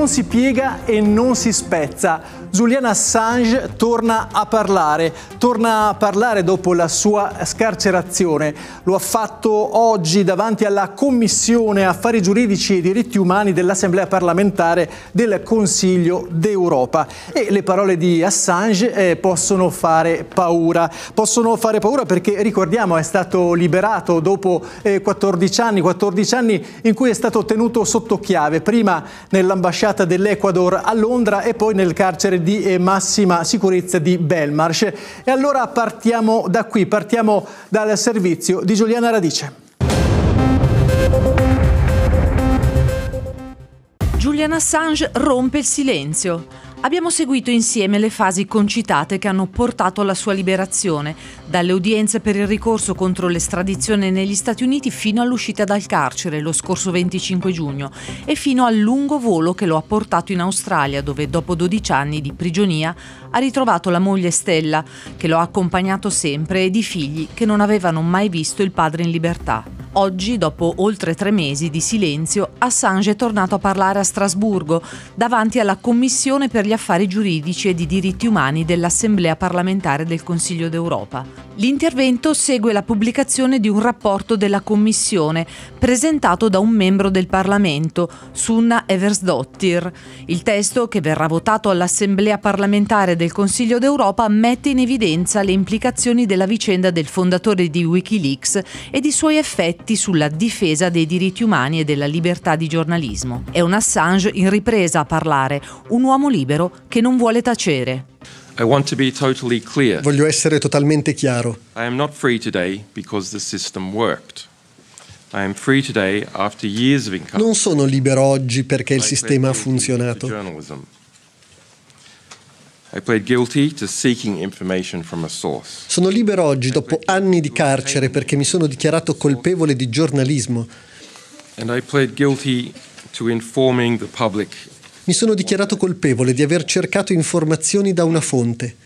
non si piega e non si spezza. Julian Assange torna a parlare, torna a parlare dopo la sua scarcerazione. Lo ha fatto oggi davanti alla Commissione Affari Giuridici e Diritti Umani dell'Assemblea parlamentare del Consiglio d'Europa. E le parole di Assange eh, possono fare paura. Possono fare paura perché, ricordiamo, è stato liberato dopo eh, 14 anni, 14 anni in cui è stato tenuto sotto chiave, prima nell'ambasciata ambasciata dell'Ecuador a Londra e poi nel carcere di eh, massima sicurezza di Belmarsh. E allora partiamo da qui, partiamo dal servizio di Giuliana Radice. Julian Assange rompe il silenzio. Abbiamo seguito insieme le fasi concitate che hanno portato alla sua liberazione, dalle udienze per il ricorso contro l'estradizione negli Stati Uniti fino all'uscita dal carcere lo scorso 25 giugno e fino al lungo volo che lo ha portato in Australia dove dopo 12 anni di prigionia ha ritrovato la moglie Stella che lo ha accompagnato sempre ed i figli che non avevano mai visto il padre in libertà. Oggi, dopo oltre tre mesi di silenzio, Assange è tornato a parlare a Strasburgo davanti alla Commissione per gli affari giuridici e di diritti umani dell'Assemblea parlamentare del Consiglio d'Europa. L'intervento segue la pubblicazione di un rapporto della Commissione presentato da un membro del Parlamento, Sunna Eversdottir. Il testo, che verrà votato all'Assemblea parlamentare del Consiglio d'Europa, mette in evidenza le implicazioni della vicenda del fondatore di Wikileaks e i suoi effetti sulla difesa dei diritti umani e della libertà di giornalismo. È un Assange in ripresa a parlare, un uomo libero che non vuole tacere. Totally Voglio essere totalmente chiaro. Non sono libero oggi perché il sistema ha funzionato. Sono libero oggi dopo anni di carcere perché mi sono dichiarato colpevole di giornalismo. And I pled guilty to informing the public mi sono dichiarato colpevole di aver cercato informazioni da una fonte.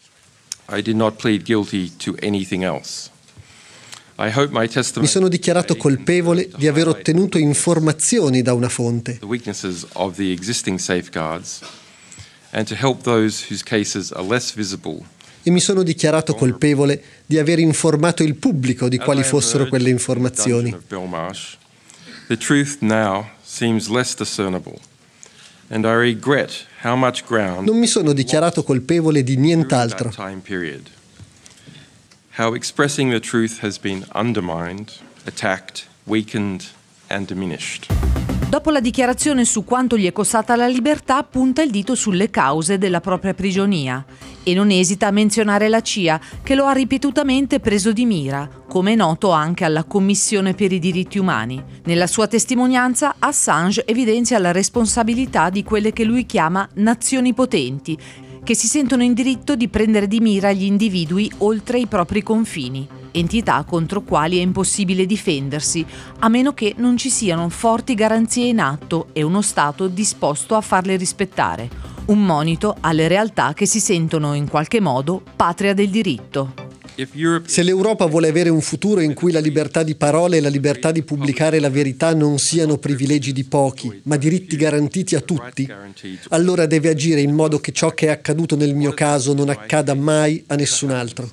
Mi sono dichiarato colpevole di aver ottenuto informazioni da una fonte. E mi sono dichiarato colpevole di aver informato il pubblico di quali fossero quelle informazioni. La verità ora sembra less discernibile. Non mi sono dichiarato colpevole di nient'altro. How expressing the truth has been undermined, attacked, weakened and diminished. Dopo la dichiarazione su quanto gli è costata la libertà, punta il dito sulle cause della propria prigionia e non esita a menzionare la CIA, che lo ha ripetutamente preso di mira, come è noto anche alla Commissione per i diritti umani. Nella sua testimonianza Assange evidenzia la responsabilità di quelle che lui chiama nazioni potenti, che si sentono in diritto di prendere di mira gli individui oltre i propri confini, entità contro quali è impossibile difendersi, a meno che non ci siano forti garanzie in atto e uno Stato disposto a farle rispettare, un monito alle realtà che si sentono in qualche modo patria del diritto. Se l'Europa vuole avere un futuro in cui la libertà di parola e la libertà di pubblicare la verità non siano privilegi di pochi, ma diritti garantiti a tutti, allora deve agire in modo che ciò che è accaduto nel mio caso non accada mai a nessun altro.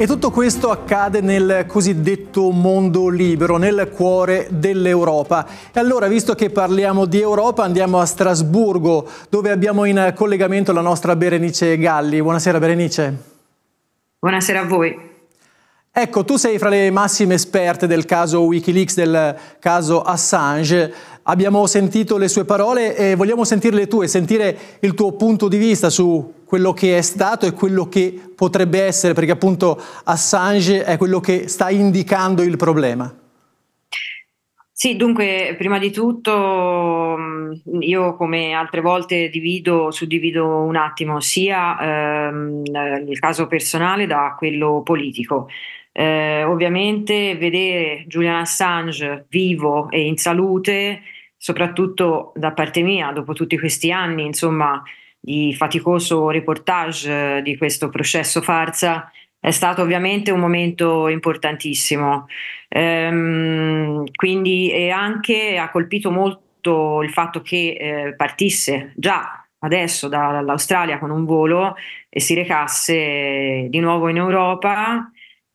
E tutto questo accade nel cosiddetto mondo libero, nel cuore dell'Europa. E allora, visto che parliamo di Europa, andiamo a Strasburgo, dove abbiamo in collegamento la nostra Berenice Galli. Buonasera Berenice. Buonasera a voi. Ecco, tu sei fra le massime esperte del caso Wikileaks, del caso Assange. Abbiamo sentito le sue parole e vogliamo sentirle tue, sentire il tuo punto di vista su quello che è stato e quello che potrebbe essere, perché appunto Assange è quello che sta indicando il problema. Sì, dunque, prima di tutto mm, io come altre volte divido, suddivido un attimo sia ehm, il caso personale da quello politico. Eh, ovviamente vedere Julian Assange vivo e in salute soprattutto da parte mia, dopo tutti questi anni, insomma, di faticoso reportage eh, di questo processo farsa, è stato ovviamente un momento importantissimo. Ehm, quindi e anche ha colpito molto il fatto che eh, partisse già adesso dall'Australia con un volo e si recasse di nuovo in Europa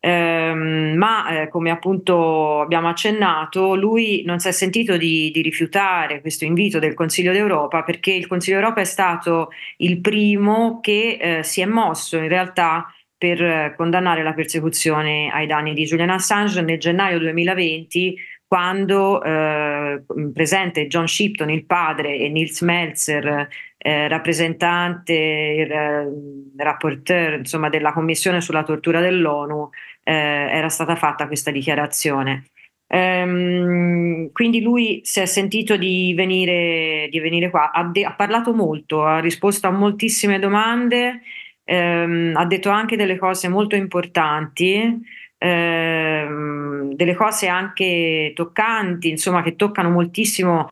Ehm, ma eh, come appunto abbiamo accennato, lui non si è sentito di, di, rifiutare questo invito del Consiglio d'Europa perché il Consiglio d'Europa è stato il primo che eh, si è mosso in realtà per eh, condannare la persecuzione ai danni di Julian Assange nel gennaio 2020 quando eh, presente John Shipton, il padre, e Nils Meltzer, eh, rappresentante, eh, rapporteur insomma, della Commissione sulla tortura dell'ONU, eh, era stata fatta questa dichiarazione. Ehm, quindi lui si è sentito di venire, di venire qua, ha, de- ha, parlato molto, ha risposto a moltissime domande, ehm, ha detto anche delle cose molto importanti, ehm, delle cose anche toccanti, insomma che toccano moltissimo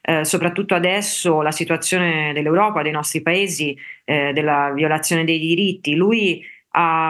eh, soprattutto adesso la situazione dell'Europa, dei nostri paesi, eh, della violazione dei diritti. Lui ha,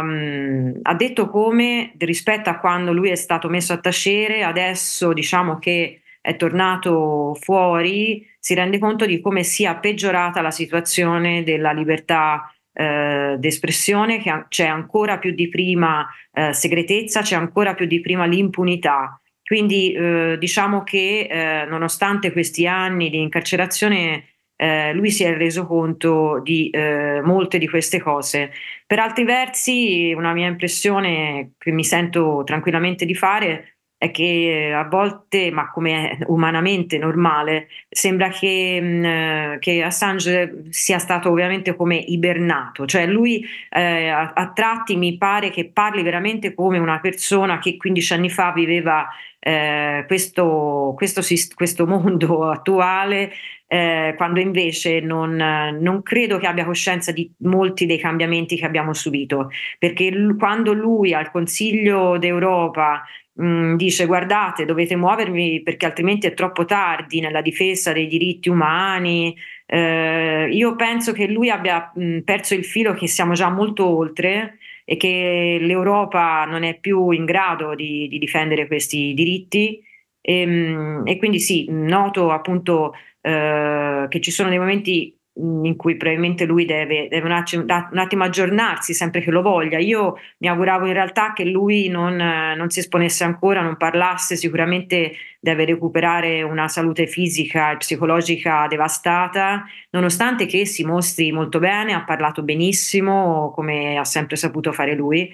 ha, detto come rispetto a quando lui è stato messo a tacere, adesso diciamo che è tornato fuori, si rende conto di come sia peggiorata la situazione della libertà eh, d'espressione, che c'è ancora più di prima eh, segretezza, c'è ancora più di prima l'impunità. Quindi eh, diciamo che eh, nonostante questi anni di incarcerazione eh, lui si è reso conto di eh, molte di queste cose. Per altri versi, una mia impressione che mi sento tranquillamente di fare è che eh, a volte, ma come è umanamente normale, sembra che, mh, mm, eh, che Assange sia stato ovviamente come ibernato, cioè lui eh, a, a, tratti mi pare che parli veramente come una persona che 15 anni fa viveva eh, questo, questo, questo, mondo attuale, eh, quando invece non, non, credo che abbia coscienza di molti dei cambiamenti che abbiamo subito, perché l- quando lui al Consiglio d'Europa mh, mm, dice guardate dovete muovervi perché altrimenti è troppo tardi nella difesa dei diritti umani, eh, io penso che lui abbia mh, mm, perso il filo che siamo già molto oltre e che l'Europa non è più in grado di, di difendere questi diritti. E, ehm, e, quindi sì, noto appunto eh, che ci sono dei momenti Mhmm, in cui probabilmente lui deve, deve un, attimo, un, attimo, aggiornarsi sempre che lo voglia. Io mi auguravo in realtà che lui non, non, si esponesse ancora, non parlasse, sicuramente deve recuperare una salute fisica e psicologica devastata, nonostante che si mostri molto bene, ha parlato benissimo, come ha sempre saputo fare lui.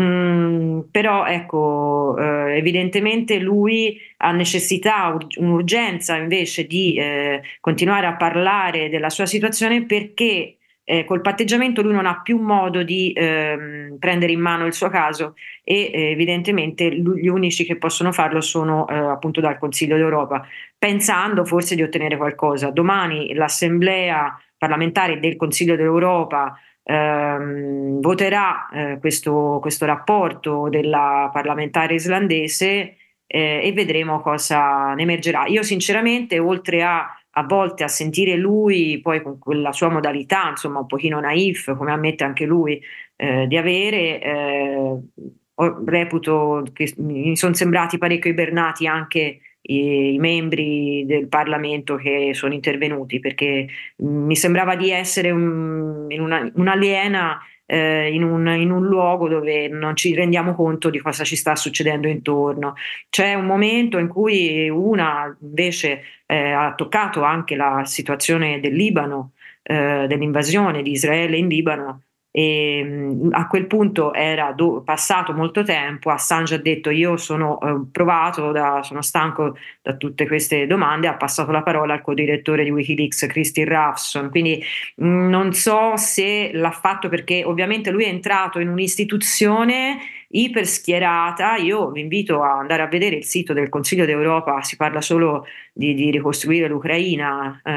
Mm, però ecco, eh, evidentemente lui ha necessità, un'urgenza invece di eh, continuare a parlare della sua situazione perché eh, col patteggiamento lui non ha più modo di ehm, prendere in mano il suo caso e eh, evidentemente gli unici che possono farlo sono eh, appunto dal Consiglio d'Europa, pensando forse di ottenere qualcosa. Domani l'Assemblea parlamentare del Consiglio d'Europa ehm, voterà eh, questo, questo rapporto della parlamentare islandese eh, e vedremo cosa ne emergerà. Io sinceramente, oltre a a volte a sentire lui poi con quella sua modalità, insomma un pochino naif, come ammette anche lui eh, di avere, eh, reputo che mi sono sembrati parecchio ibernati anche i, i, membri del Parlamento che sono intervenuti, perché mm, mi sembrava di essere un, una, un'aliena eh, in, un, in, un, luogo dove non ci rendiamo conto di cosa ci sta succedendo intorno. C'è un momento in cui una invece eh, ha toccato anche la situazione del Libano, eh, dell'invasione di Israele in Libano e, ehm, a quel punto era do- passato molto tempo, Assange ha detto io sono eh, provato, da, sono stanco da tutte queste domande, ha passato la parola al co-direttore di Wikileaks, Christy Raffson, quindi mh, mm, non so se l'ha fatto perché ovviamente lui è entrato in un'istituzione iperschierata, io vi invito a andare a vedere il sito del Consiglio d'Europa, si parla solo di, di ricostruire l'Ucraina. Eh,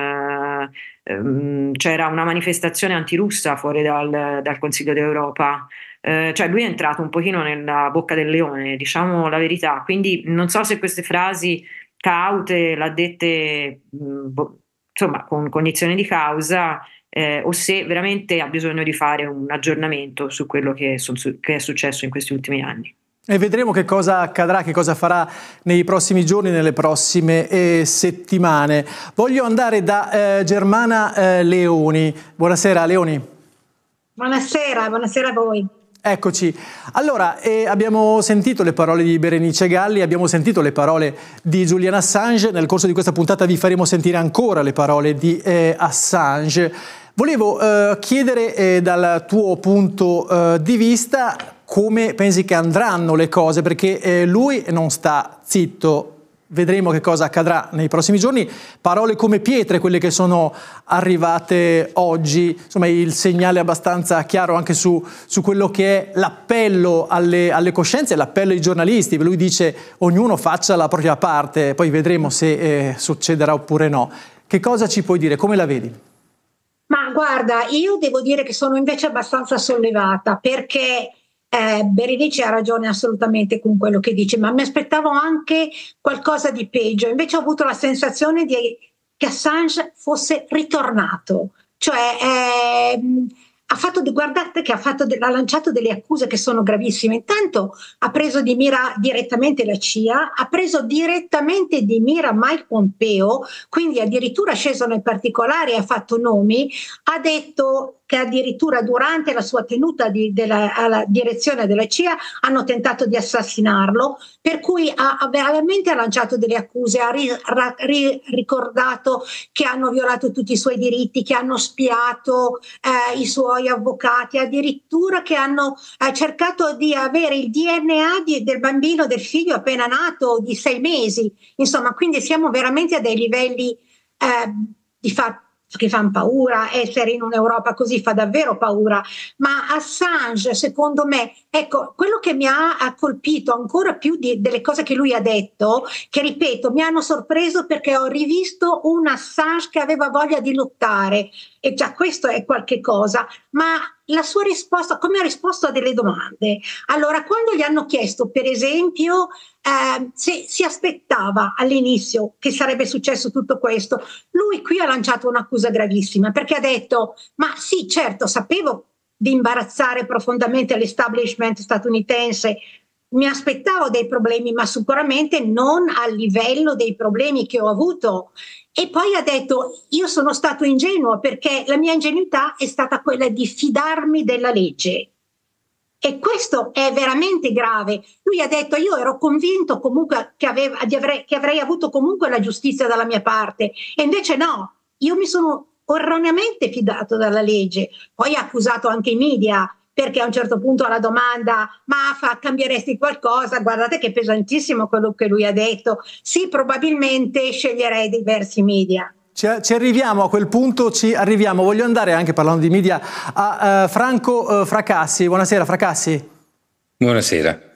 Ehm, c'era una manifestazione antirussa fuori dal, dal Consiglio d'Europa. Eh, cioè lui è entrato un pochino nella bocca del leone, diciamo la verità. Quindi non so se queste frasi caute, le ha dette mm, boh, insomma con cognizione di causa, eh, o se veramente ha bisogno di fare un aggiornamento su quello che, su, che è successo in questi ultimi anni. E vedremo che cosa accadrà, che cosa farà nei prossimi giorni, nelle prossime eh, settimane. Voglio andare da eh, Germana eh, Leoni. Buonasera Leoni. Buonasera, buonasera a voi. Eccoci. Allora, eh, abbiamo sentito le parole di Berenice Galli, abbiamo sentito le parole di Julian Assange, nel corso di questa puntata vi faremo sentire ancora le parole di eh, Assange. Volevo eh, chiedere eh, dal tuo punto eh, di vista come pensi che andranno le cose? Perché eh, lui non sta zitto, vedremo che cosa accadrà nei prossimi giorni. Parole come pietre, quelle che sono arrivate oggi, insomma il segnale abbastanza chiaro anche su, su quello che è l'appello alle, alle coscienze, l'appello ai giornalisti. Lui dice ognuno faccia la propria parte, poi vedremo se eh, succederà oppure no. Che cosa ci puoi dire? Come la vedi? Ma guarda, io devo dire che sono invece abbastanza sollevata perché eh, Berenice ha ragione assolutamente con quello che dice, ma mi aspettavo anche qualcosa di peggio. Invece ho avuto la sensazione di, che Assange fosse ritornato, cioè eh, ha fatto, guardate che ha, fatto, ha lanciato delle accuse che sono gravissime. Intanto ha preso di mira direttamente la CIA, ha preso direttamente di mira Mike Pompeo, quindi addirittura sceso nei particolari, ha fatto nomi, ha detto che addirittura durante la sua tenuta di, della, alla direzione della CIA hanno tentato di assassinarlo, per cui ha, ha veramente lanciato delle accuse, ha ri, ra, ri, ricordato che hanno violato tutti i suoi diritti, che hanno spiato eh, i suoi avvocati, addirittura che hanno eh, cercato di avere il DNA di, del bambino, del figlio appena nato di sei mesi. Insomma, quindi siamo veramente a dei livelli eh, di fatto che fanno paura, essere in un'Europa così fa davvero paura, ma Assange secondo me, ecco, quello che mi ha colpito ancora più di, delle cose che lui ha detto, che ripeto, mi hanno sorpreso perché ho rivisto un Assange che aveva voglia di lottare e già questo è qualche cosa, ma la sua risposta, come ha risposto a delle domande. Allora, quando gli hanno chiesto, per esempio, eh, se si aspettava all'inizio che sarebbe successo tutto questo, lui qui ha lanciato un'accusa gravissima perché ha detto, ma sì, certo, sapevo di imbarazzare profondamente l'establishment statunitense mi aspettavo dei problemi, ma sicuramente non al livello dei problemi che ho avuto. E poi ha detto, io sono stato ingenuo perché la mia ingenuità è stata quella di fidarmi della legge. E questo è veramente grave. Lui ha detto, io ero convinto comunque che, aveva, avrei, che avrei avuto comunque la giustizia dalla mia parte. E invece no, io mi sono erroneamente fidato dalla legge. Poi ha accusato anche i media, perché a un certo punto alla domanda ma fa, cambieresti qualcosa, guardate che pesantissimo quello che lui ha detto, sì probabilmente sceglierei diversi media. Ci, arriviamo a quel punto, ci arriviamo. Voglio andare anche parlando di media a uh, Franco uh, Fracassi. Buonasera Fracassi. Buonasera.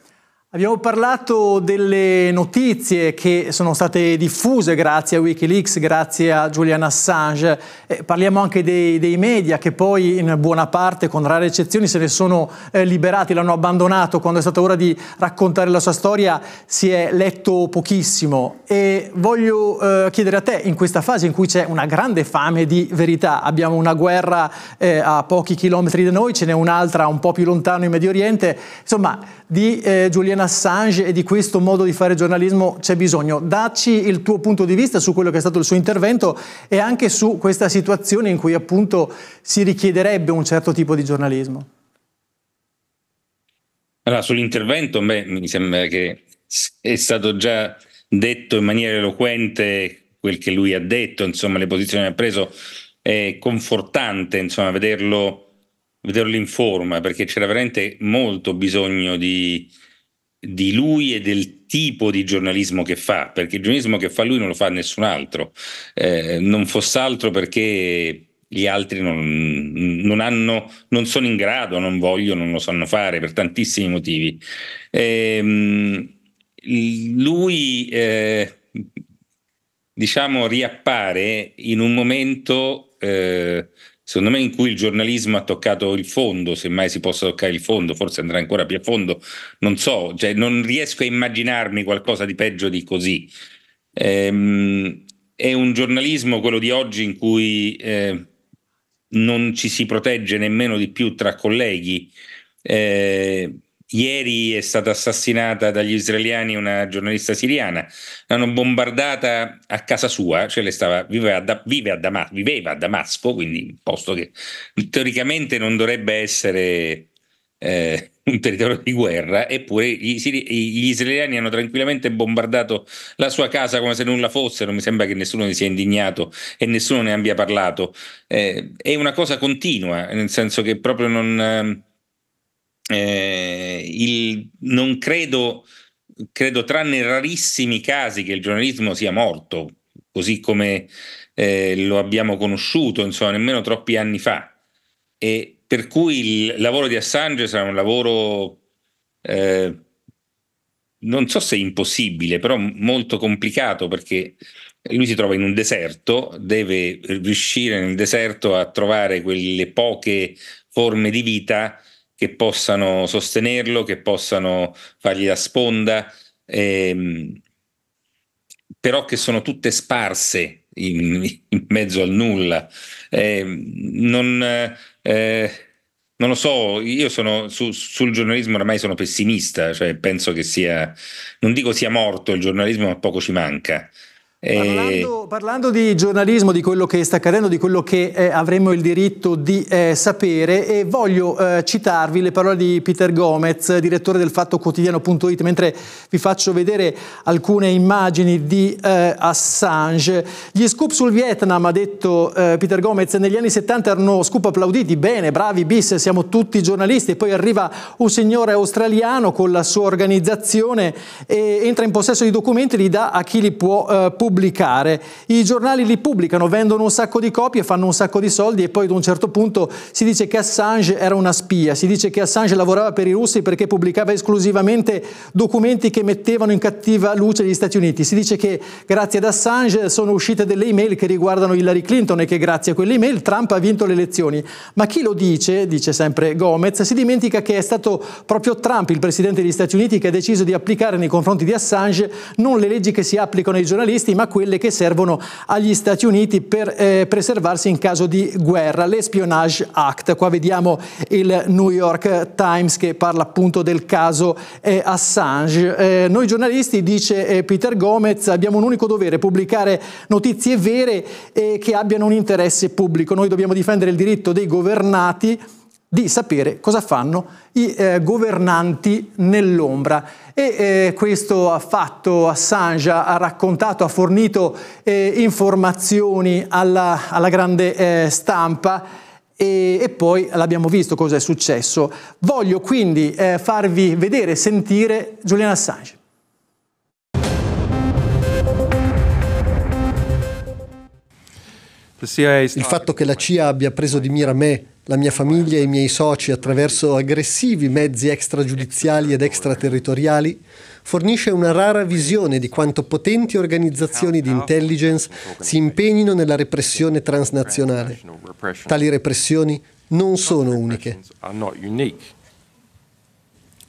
Abbiamo parlato delle notizie che sono state diffuse grazie a Wikileaks, grazie a Julian Assange. Eh, parliamo anche dei, dei, media che poi in buona parte, con rare eccezioni, se ne sono eh, liberati, l'hanno abbandonato. Quando è stata ora di raccontare la sua storia si è letto pochissimo. E voglio eh, chiedere a te, in questa fase in cui c'è una grande fame di verità, abbiamo una guerra eh, a pochi chilometri da noi, ce n'è un'altra un po' più lontano in Medio Oriente, insomma, di eh, Julian Assange e di questo modo di fare giornalismo c'è bisogno. Dacci il tuo punto di vista su quello che è stato il suo intervento e anche su questa situazione in cui appunto si richiederebbe un certo tipo di giornalismo. Allora, sull'intervento beh, mi sembra che è stato già detto in maniera eloquente quel che lui ha detto, insomma, le posizioni che ha preso. È confortante, insomma, vederlo, vederlo in forma, perché c'era veramente molto bisogno di, di lui e del tipo di giornalismo che fa, perché il giornalismo che fa lui non lo fa nessun altro, eh, non fosse altro perché gli altri non, non, hanno, non sono in grado, non vogliono, non lo sanno fare per tantissimi motivi. Eh, lui, eh, diciamo, riappare in un momento eh, secondo me, in cui il giornalismo ha toccato il fondo, semmai si possa toccare il fondo, forse andrà ancora più a fondo, non so, cioè non riesco a immaginarmi qualcosa di peggio di così. Ehm, è un giornalismo, quello di oggi, in cui eh, non ci si protegge nemmeno di più tra colleghi. Eh, Ieri è stata assassinata dagli israeliani una giornalista siriana, l'hanno bombardata a casa sua, cioè stava, viveva, a, vive a Damas, viveva a Damasco, quindi un posto che teoricamente non dovrebbe essere eh, un territorio di guerra, eppure gli, gli, israeliani hanno tranquillamente bombardato la sua casa come se nulla fosse, non mi sembra che nessuno ne sia indignato e nessuno ne abbia parlato. Eh, è una cosa continua, nel senso che proprio non... Ehm, eh, il, non credo, credo tranne rarissimi casi che il giornalismo sia morto, così come eh, lo abbiamo conosciuto, insomma, nemmeno troppi anni fa. E per cui il lavoro di Assange sarà un lavoro, eh, non so se impossibile, però molto complicato perché lui si trova in un deserto, deve riuscire nel deserto a trovare quelle poche forme di vita che possano sostenerlo, che possano fargli la sponda, ehm, però che sono tutte sparse in, in mezzo al nulla. Eh, non, eh, non, lo so, io sono su, sul giornalismo ormai sono pessimista, cioè penso che sia, non dico sia morto il giornalismo, ma poco ci manca. Parlando, eh, parlando, di giornalismo, di quello che sta accadendo, di quello che eh, avremmo il diritto di eh, sapere, e voglio eh, citarvi le parole di Peter Gomez, direttore del Fatto Quotidiano.it, mentre vi faccio vedere alcune immagini di eh, Assange. Gli scoop sul Vietnam, ha detto eh, Peter Gomez, negli anni 70 erano scoop applauditi, bene, bravi, bis, siamo tutti giornalisti, e poi arriva un signore australiano con la sua organizzazione e entra in possesso di documenti, li dà a chi li può pubblicare pubblicare. I giornali li pubblicano, vendono un sacco di copie, fanno un sacco di soldi e poi ad un certo punto si dice che Assange era una spia, si dice che Assange lavorava per i russi perché pubblicava esclusivamente documenti che mettevano in cattiva luce gli Stati Uniti. Si dice che grazie ad Assange sono uscite delle email che riguardano Hillary Clinton e che grazie a quelle email Trump ha vinto le elezioni. Ma chi lo dice, dice sempre Gomez, si dimentica che è stato proprio Trump, il presidente degli Stati Uniti, che ha deciso di applicare nei confronti di Assange non le leggi che si applicano ai giornalisti, ma ma quelle che servono agli Stati Uniti per eh, preservarsi in caso di guerra, l'Espionage Act. Qua vediamo il New York Times che parla appunto del caso eh, Assange. Eh, noi giornalisti, dice eh, Peter Gomez, abbiamo un unico dovere, pubblicare notizie vere e che abbiano un interesse pubblico. Noi dobbiamo difendere il diritto dei governati di sapere cosa fanno i eh, governanti nell'ombra. E eh, questo ha fatto Assange, ha raccontato, ha fornito eh, informazioni alla, alla grande eh, stampa e, e, poi l'abbiamo visto cosa è successo. Voglio quindi eh, farvi vedere sentire Julian Assange. Il fatto che la CIA abbia preso di mira me la mia famiglia e i miei soci attraverso aggressivi mezzi extragiudiziali ed extraterritoriali, fornisce una rara visione di quanto potenti organizzazioni di intelligence si impegnino nella repressione transnazionale. Tali repressioni non sono uniche.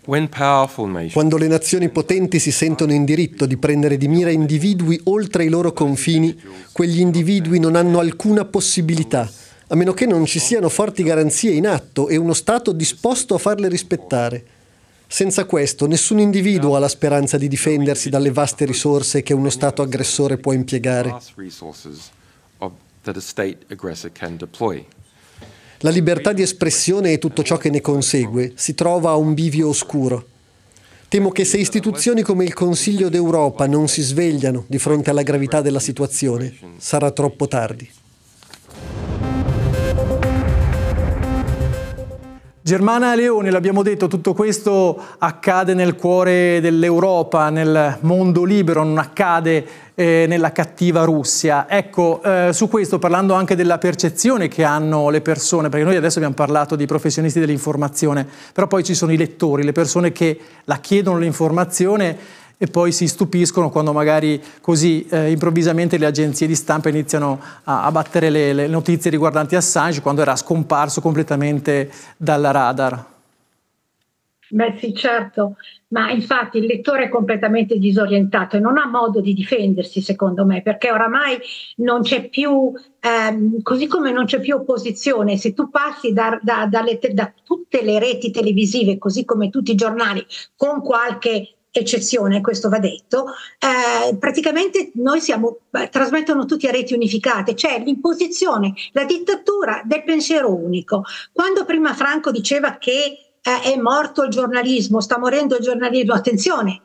Quando le nazioni potenti si sentono in diritto di prendere di mira individui oltre i loro confini, quegli individui non hanno alcuna possibilità a meno che non ci siano forti garanzie in atto e uno Stato disposto a farle rispettare. Senza questo nessun individuo ha la speranza di difendersi dalle vaste risorse che uno Stato aggressore può impiegare. La libertà di espressione e tutto ciò che ne consegue si trova a un bivio oscuro. Temo che se istituzioni come il Consiglio d'Europa non si svegliano di fronte alla gravità della situazione, sarà troppo tardi. Germana Leone, l'abbiamo detto, tutto questo accade nel cuore dell'Europa, nel mondo libero, non accade eh, nella cattiva Russia. Ecco, eh, su questo parlando anche della percezione che hanno le persone, perché noi adesso abbiamo parlato di professionisti dell'informazione, però poi ci sono i lettori, le persone che la chiedono l'informazione e poi si stupiscono quando magari così eh, improvvisamente le agenzie di stampa iniziano a, a battere le, le, notizie riguardanti Assange quando era scomparso completamente dalla radar. Beh sì, certo, ma infatti il lettore è completamente disorientato e non ha modo di difendersi, secondo me, perché oramai non c'è più, ehm, così come non c'è più opposizione, se tu passi da, da, da, da tutte le reti televisive, così come tutti i giornali, con qualche eccezione, questo va detto, eh, praticamente noi siamo, trasmettono tutti a reti unificate, cioè l'imposizione, la dittatura del pensiero unico. Quando prima Franco diceva che eh, è morto il giornalismo, sta morendo il giornalismo, attenzione,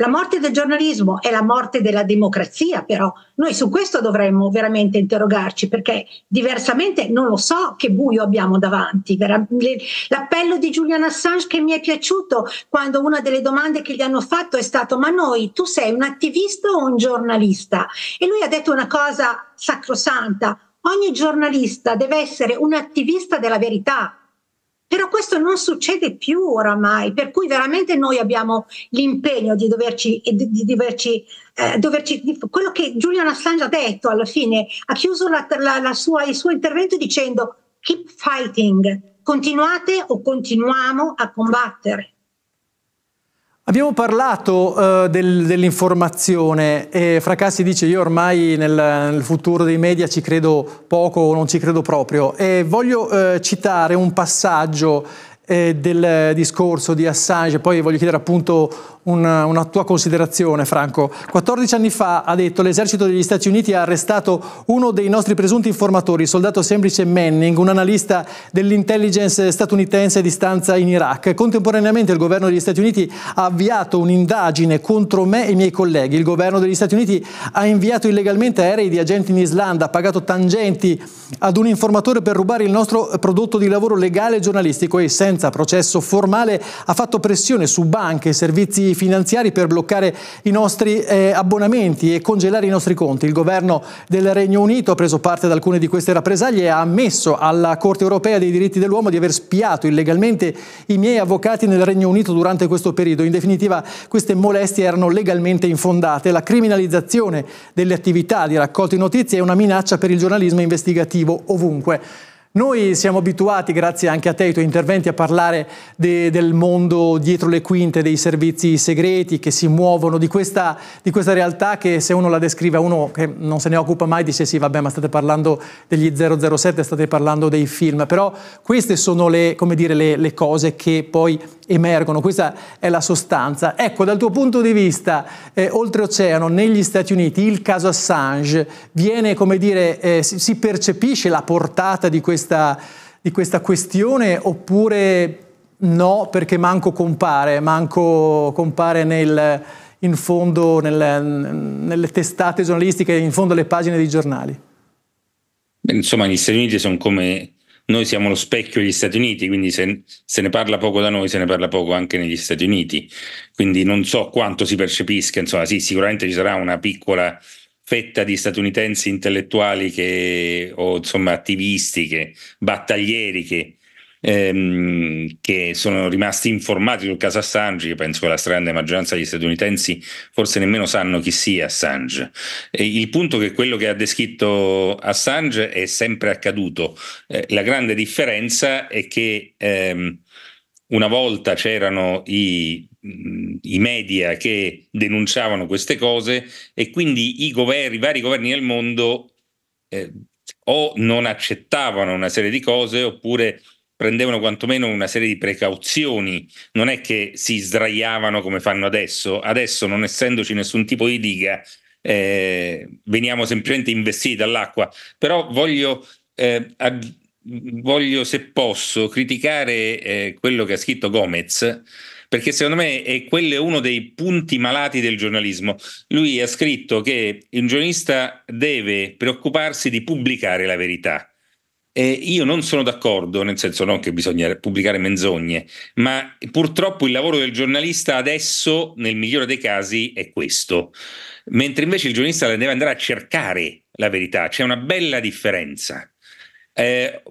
la morte del giornalismo è la morte della democrazia, però noi su questo dovremmo veramente interrogarci perché diversamente non lo so che buio abbiamo davanti. L'appello di Julian Assange che mi è piaciuto quando una delle domande che gli hanno fatto è stato ma noi tu sei un attivista o un giornalista? E lui ha detto una cosa sacrosanta, ogni giornalista deve essere un attivista della verità però questo non succede più oramai, per cui veramente noi abbiamo l'impegno di doverci, di, di doverci, eh, doverci di, quello che Julian Assange ha detto alla fine, ha chiuso la, la, la sua, il suo intervento dicendo keep fighting, continuate o continuiamo a combattere. Abbiamo parlato eh, del, dell'informazione e Fracassi dice io ormai nel, nel, futuro dei media ci credo poco o non ci credo proprio e voglio eh, citare un passaggio eh, del discorso di Assange, poi voglio chiedere appunto una, una, tua considerazione Franco. 14 anni fa ha detto l'esercito degli Stati Uniti ha arrestato uno dei nostri presunti informatori, il soldato semplice Manning, un analista dell'intelligence statunitense di stanza in Iraq. Contemporaneamente il governo degli Stati Uniti ha avviato un'indagine contro me e i miei colleghi. Il governo degli Stati Uniti ha inviato illegalmente aerei di agenti in Islanda, ha pagato tangenti ad un informatore per rubare il nostro prodotto di lavoro legale e giornalistico e senza senza processo formale ha fatto pressione su banche e servizi finanziari per bloccare i nostri eh, abbonamenti e congelare i nostri conti. Il governo del Regno Unito ha preso parte ad alcune di queste rappresaglie e ha ammesso alla Corte europea dei diritti dell'uomo di aver spiato illegalmente i miei avvocati nel Regno Unito durante questo periodo. In definitiva queste molestie erano legalmente infondate. La criminalizzazione delle attività di raccolta di notizie è una minaccia per il giornalismo investigativo ovunque. Noi siamo abituati, grazie anche a te e ai tuoi interventi, a parlare de, del mondo dietro le quinte, dei servizi segreti che si muovono, di questa, di questa realtà che se uno la descrive a uno che non se ne occupa mai dice sì, vabbè, ma state parlando degli 007, state parlando dei film, però queste sono le, dire, le, le cose che poi emergono, questa è la sostanza. Ecco, dal tuo punto di vista, eh, oltreoceano, negli Stati Uniti, il caso Assange viene, come dire, eh, si, si, percepisce la portata di questa, di questa questione oppure no, perché manco compare, manco compare nel, in fondo nel, nelle testate giornalistiche, in fondo alle pagine dei giornali? Insomma, gli Stati Uniti sono come noi siamo lo specchio degli Stati Uniti, quindi se, se, ne parla poco da noi, se ne parla poco anche negli Stati Uniti. Quindi non so quanto si percepisca, insomma, sì, sicuramente ci sarà una piccola fetta di statunitensi intellettuali che, o insomma attivisti, che, battaglieri che ehm, che sono rimasti informati sul caso Assange, che penso che la stragrande maggioranza degli statunitensi forse nemmeno sanno chi sia Assange. E il punto è che quello che ha descritto Assange è sempre accaduto. Eh, la grande differenza è che ehm, una volta c'erano i, i, media che denunciavano queste cose e quindi i, governi, i vari governi del mondo eh, o non accettavano una serie di cose oppure prendevano quantomeno una serie di precauzioni, non è che si sdraiavano come fanno adesso, adesso non essendoci nessun tipo di diga eh, veniamo semplicemente investiti dall'acqua, però voglio, eh, ag- voglio se posso criticare eh, quello che ha scritto Gomez perché secondo me è quello è uno dei punti malati del giornalismo. Lui ha scritto che un giornalista deve preoccuparsi di pubblicare la verità eh, io non sono d'accordo, nel senso non che bisogna pubblicare menzogne, ma purtroppo il lavoro del giornalista adesso, nel migliore dei casi, è questo. Mentre invece il giornalista deve andare a cercare la verità, c'è una bella differenza. Eh,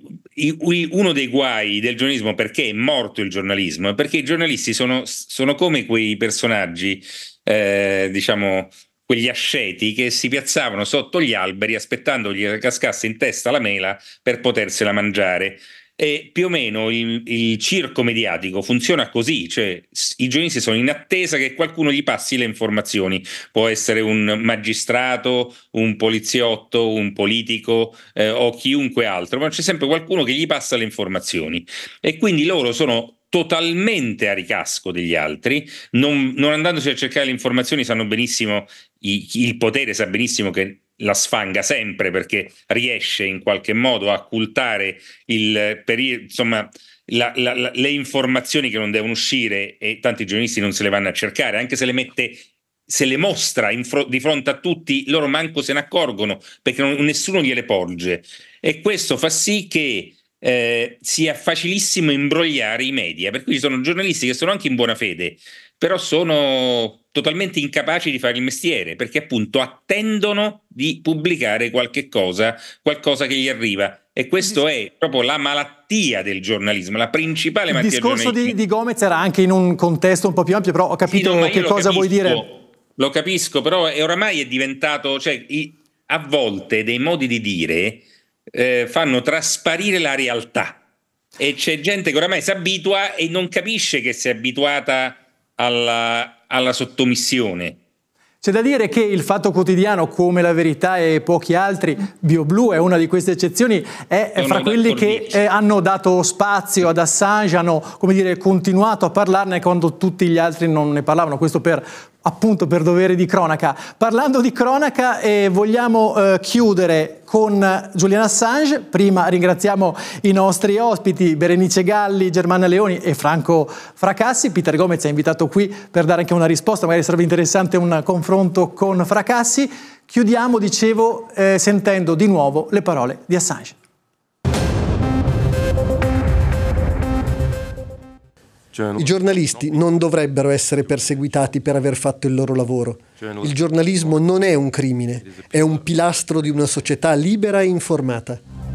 uno dei guai del giornalismo perché è morto il giornalismo è perché i giornalisti sono, sono come quei personaggi eh, diciamo quegli asceti che si piazzavano sotto gli alberi aspettando che cascasse in testa la mela per potersela mangiare. E più o meno il, il circo mediatico funziona così, cioè i giornalisti sono in attesa che qualcuno gli passi le informazioni, può essere un magistrato, un poliziotto, un politico eh, o chiunque altro, ma c'è sempre qualcuno che gli passa le informazioni e quindi loro sono totalmente a ricasco degli altri, non, non andandosi a cercare le informazioni, sanno benissimo, i, il potere sa benissimo che la sfanga sempre perché riesce in qualche modo a occultare il periodo, insomma, la, la, la, le informazioni che non devono uscire e tanti giornalisti non se le vanno a cercare, anche se le mette se le mostra fro- di fronte a tutti, loro manco se ne accorgono perché non, nessuno gliele porge. E questo fa sì che eh, sia facilissimo imbrogliare i media, per cui ci sono giornalisti che sono anche in buona fede, però sono totalmente incapaci di fare il mestiere, perché appunto attendono di pubblicare qualche cosa, qualcosa che gli arriva. E questo è proprio la malattia del giornalismo, la principale malattia. Il discorso di, di, Gomez era anche in un contesto un po' più ampio, però ho capito sì, no, che cosa capisco, vuoi dire. Lo capisco, però è, oramai è diventato, cioè, i, a volte dei modi di dire eh, fanno trasparire la realtà e c'è gente che oramai si abitua e non capisce che si è abituata alla, alla sottomissione. C'è da dire che il Fatto Quotidiano, come La Verità e pochi altri, BioBlu è una di queste eccezioni, è Sono fra quelli che eh, hanno dato spazio ad Assange, hanno dire, continuato a parlarne quando tutti gli altri non ne parlavano. Questo per appunto per dovere di cronaca. Parlando di cronaca eh, vogliamo eh, chiudere con Julian Assange. Prima ringraziamo i nostri ospiti Berenice Galli, Germana Leoni e Franco Fracassi. Peter Gomez è invitato qui per dare anche una risposta, magari sarebbe interessante un confronto con Fracassi. Chiudiamo, dicevo, eh, sentendo di nuovo le parole di Assange. Cioè, I giornalisti non dovrebbero essere perseguitati per aver fatto il loro lavoro. Il giornalismo non è un crimine, è un pilastro di una società libera e informata.